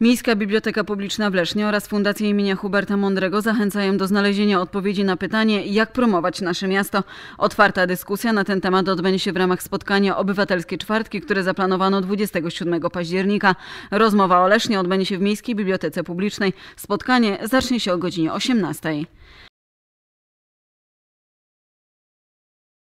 Miejska Biblioteka Publiczna w Lesznie oraz Fundacja imienia Huberta Mądrego zachęcają do znalezienia odpowiedzi na pytanie, jak promować nasze miasto. Otwarta dyskusja na ten temat odbędzie się w ramach spotkania Obywatelskie Czwartki, które zaplanowano 27 października. Rozmowa o Lesznie odbędzie się w Miejskiej Bibliotece Publicznej. Spotkanie zacznie się o godzinie 18.